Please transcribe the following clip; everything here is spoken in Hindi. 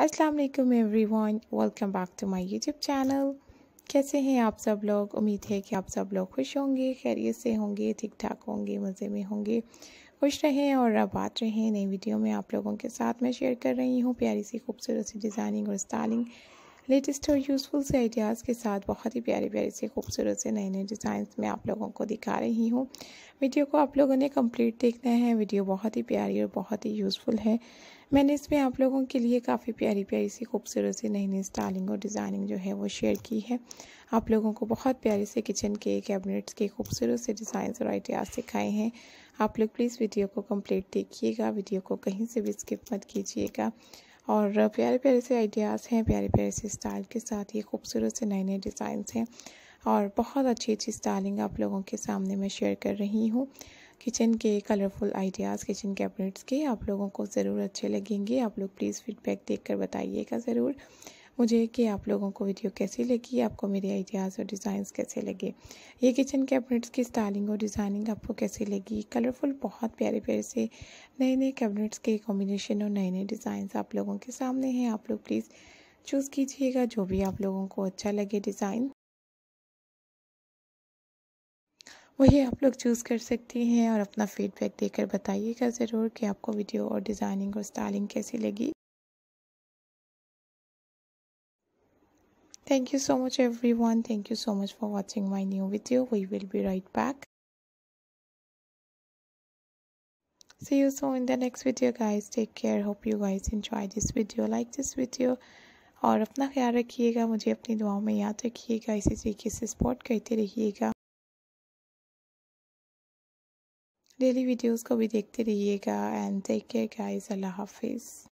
अस्सलाम वालेकुम everyone welcome back to my YouTube channel कैसे हैं आप सब लोग उम्मीद है कि आप सब लोग खुश होंगे खैरियत से होंगे ठीक ठाक होंगे मज़े में होंगे खुश रहें और अब बात रहें नई वीडियो में आप लोगों के साथ मैं शेयर कर रही हूँ प्यारी सी खूबसूरत सी डिज़ाइनिंग और स्टाइलिंग लेटेस्ट और यूज़फुल से आइडियाज़ के साथ बहुत ही प्यारे प्यारे से खूबसूरत से नए नए डिज़ाइंस मैं आप लोगों को दिखा रही हूँ वीडियो को आप लोगों ने कंप्लीट देखना है वीडियो बहुत ही प्यारी और बहुत ही यूज़फुल है मैंने इसमें आप लोगों के लिए काफ़ी प्यारी प्यारी सी खूबसूरत सी नई नई स्टाइलिंग और डिज़ाइनिंग जो है वो शेयर की है आप लोगों को बहुत प्यारे से किचन के कैबिनेट्स के खूबसूरत से डिज़ाइन और आइडियाज़ सिखाए हैं आप लोग प्लीज़ वीडियो को कंप्लीट देखिएगा वीडियो को कहीं से भी स्किप मत कीजिएगा और प्यारे प्यारे से आइडियाज़ हैं प्यारे प्यारे से स्टाइल के साथ ये खूबसूरत से नए नए डिज़ाइंस हैं और बहुत अच्छी अच्छी स्टाइलिंग आप लोगों के सामने मैं शेयर कर रही हूँ किचन के कलरफुल आइडियाज़ किचन कैबिनेट्स के आप लोगों को ज़रूर अच्छे लगेंगे आप लोग प्लीज़ फीडबैक देख कर बताइएगा ज़रूर मुझे कि आप लोगों को वीडियो कैसी लगी आपको मेरे आइडियाज़ और डिज़ाइंस कैसे लगे ये किचन कैबिनेट्स की स्टाइलिंग और डिज़ाइनिंग आपको कैसी लगी कलरफुल बहुत प्यारे प्यारे से नए नए कैबिनेट्स के कॉम्बिनेशन और नए नए डिज़ाइंस आप लोगों के सामने हैं आप लोग प्लीज़ चूज़ कीजिएगा जो भी आप लोगों को अच्छा लगे डिज़ाइन वही आप लोग चूज़ कर सकती हैं और अपना फीडबैक देकर बताइएगा ज़रूर कि आपको वीडियो और डिज़ाइनिंग और स्टाइलिंग कैसी लगी Thank you so much everyone. Thank you so much for watching my new video. We will be right back. See you soon in the next video guys. Take care. Hope you guys enjoy this video. Like this video. और अपना ख्याल रखिएगा मुझे अपनी दुआओं में याद रखिएगा इसी तरीके से सपोर्ट करते रहिएगा डेली वीडियोस को भी देखते रहिएगा एंड टेक केयर गाइस अल्लाह हाफिज़